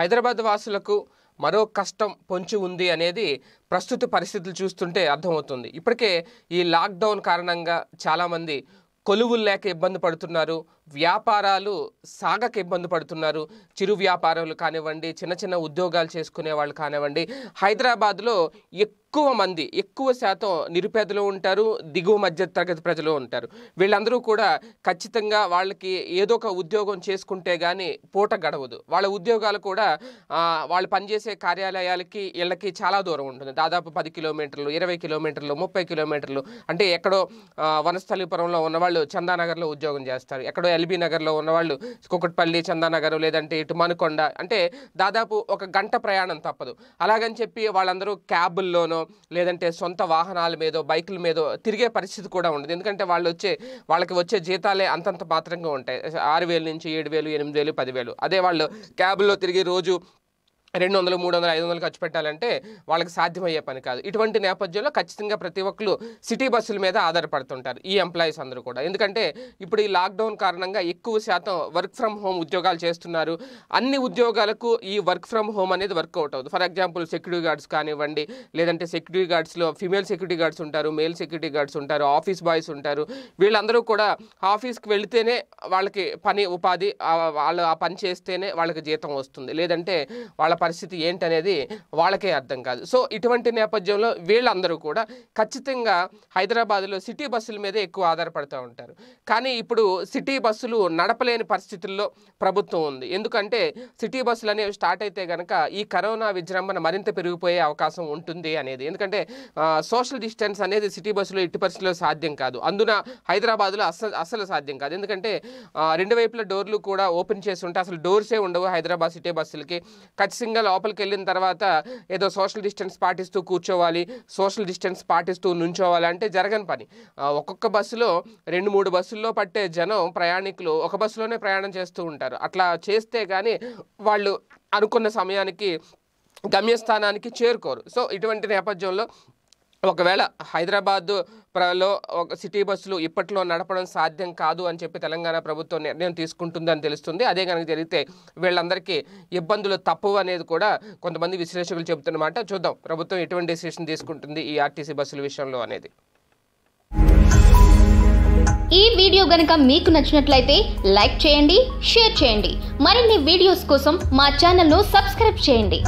హైదరాబాద్ వాసులకు మరో కష్టం పొంచి ఉంది అనేది ప్రస్తుత పరిస్థితులు చూస్తుంటే అర్థమవుతుంది ఇప్పటికే ఈ లాక్డౌన్ కారణంగా చాలామంది కొలువులు లేక ఇబ్బంది పడుతున్నారు వ్యాపారాలు సాగక ఇబ్బంది పడుతున్నారు చిరు వ్యాపారాలు కానివ్వండి చిన్న చిన్న ఉద్యోగాలు చేసుకునే వాళ్ళు కానివ్వండి హైదరాబాద్లో ఎక్కువ మంది ఎక్కువ శాతం నిరుపేదలు ఉంటారు దిగువ మధ్య తరగతి ప్రజలు ఉంటారు వీళ్ళందరూ కూడా ఖచ్చితంగా వాళ్ళకి ఏదో ఒక ఉద్యోగం చేసుకుంటే కానీ పూట గడవదు వాళ్ళ ఉద్యోగాలు కూడా వాళ్ళు పనిచేసే కార్యాలయాలకి వీళ్ళకి చాలా దూరం ఉంటుంది దాదాపు పది కిలోమీటర్లు ఇరవై కిలోమీటర్లు ముప్పై కిలోమీటర్లు అంటే ఎక్కడో వనస్థలీపురంలో ఉన్నవాళ్ళు చందానగర్లో ఉద్యోగం చేస్తారు ఎక్కడో ఎల్బీ నగర్లో ఉన్నవాళ్ళు కుకట్పల్లి చందానగర్ లేదంటే ఇటు మనుకొండ అంటే దాదాపు ఒక గంట ప్రయాణం తప్పదు అలాగని చెప్పి వాళ్ళందరూ క్యాబుల్లోనో లేదంటే సొంత వాహనాల మీదో బైకుల మీదో తిరిగే పరిస్థితి కూడా ఉండదు ఎందుకంటే వాళ్ళు వచ్చే వాళ్ళకి వచ్చే జీతాలే అంతంత మాత్రంగా ఉంటాయి ఆరు వేలు నుంచి ఏడు వేలు ఎనిమిది వేలు పదివేలు అదే వాళ్ళు క్యాబుల్లో తిరిగి రోజు రెండు వందలు మూడు వందలు ఐదు వందలు ఖర్చు పెట్టాలంటే వాళ్ళకి సాధ్యమయ్యే పని కాదు ఇటువంటి నేపథ్యంలో ఖచ్చితంగా ప్రతి ఒక్కరు సిటీ బస్సుల మీద ఆధారపడుతుంటారు ఈ ఎంప్లాయీస్ అందరూ కూడా ఎందుకంటే ఇప్పుడు ఈ లాక్డౌన్ కారణంగా ఎక్కువ శాతం వర్క్ ఫ్రమ్ హోమ్ ఉద్యోగాలు చేస్తున్నారు అన్ని ఉద్యోగాలకు ఈ వర్క్ ఫ్రమ్ హోమ్ అనేది వర్కౌట్ అవుతుంది ఫర్ ఎగ్జాంపుల్ సెక్యూరిటీ గార్డ్స్ కానివ్వండి లేదంటే సెక్యూరిటీ గార్డ్స్లో ఫిమేల్ సెక్యూరిటీ గార్డ్స్ ఉంటారు మేల్ సెక్యూరిటీ గార్డ్స్ ఉంటారు ఆఫీస్ బాయ్స్ ఉంటారు వీళ్ళందరూ కూడా ఆఫీస్కి వెళితేనే వాళ్ళకి పని ఉపాధి వాళ్ళు ఆ పని చేస్తేనే వాళ్ళకి జీతం వస్తుంది లేదంటే వాళ్ళ పరిస్థితి ఏంటనేది వాళ్ళకే అర్థం కాదు సో ఇటువంటి నేపథ్యంలో వీళ్ళందరూ కూడా ఖచ్చితంగా హైదరాబాద్లో సిటీ బస్సుల మీదే ఎక్కువ ఆధారపడుతూ ఉంటారు కానీ ఇప్పుడు సిటీ బస్సులు నడపలేని పరిస్థితుల్లో ప్రభుత్వం ఉంది ఎందుకంటే సిటీ బస్సులు అనేవి స్టార్ట్ అయితే కనుక ఈ కరోనా విజృంభణ మరింత పెరిగిపోయే అవకాశం ఉంటుంది అనేది ఎందుకంటే సోషల్ డిస్టెన్స్ అనేది సిటీ బస్సులో ఇటు పరిస్థితుల్లో సాధ్యం కాదు అందున హైదరాబాద్లో అస్సలు అసలు సాధ్యం కాదు ఎందుకంటే రెండు వైపుల డోర్లు కూడా ఓపెన్ చేసి ఉంటే అసలు డోర్సే ఉండవు హైదరాబాద్ సిటీ బస్సులకి ఖచ్చితంగా ముఖ్యంగా లోపలికి వెళ్ళిన తర్వాత ఏదో సోషల్ డిస్టెన్స్ పాటిస్తూ కూర్చోవాలి సోషల్ డిస్టెన్స్ పాటిస్తూ నుంచోవాలి అంటే జరగని పని ఒక్కొక్క బస్సులో రెండు మూడు బస్సుల్లో పట్టే జనం ప్రయాణికులు ఒక బస్సులోనే ప్రయాణం చేస్తూ ఉంటారు అట్లా చేస్తే కానీ వాళ్ళు అనుకున్న సమయానికి గమ్యస్థానానికి చేరుకోరు సో ఇటువంటి నేపథ్యంలో ఒకవేళ హైదరాబాద్ లో ఒక సిటీ బస్సులు ఇప్పట్లో నడపడం సాధ్యం కాదు అని చెప్పి తెలంగాణ ప్రభుత్వం నిర్ణయం తీసుకుంటుందని తెలుస్తుంది అదే కనుక జరిగితే వీళ్ళందరికీ ఇబ్బందులు తప్పు అనేది కూడా కొంతమంది విశ్లేషకులు చెబుతున్నమాట చూద్దాం ప్రభుత్వం ఎటువంటి డెసిషన్ తీసుకుంటుంది ఈ ఆర్టీసీ బస్సుల విషయంలో అనేది ఈ వీడియో గనక మీకు నచ్చినట్లయితే లైక్ చేయండి షేర్ చేయండి మరిన్ని వీడియోస్ కోసం మా ఛానల్ను సబ్స్క్రైబ్ చేయండి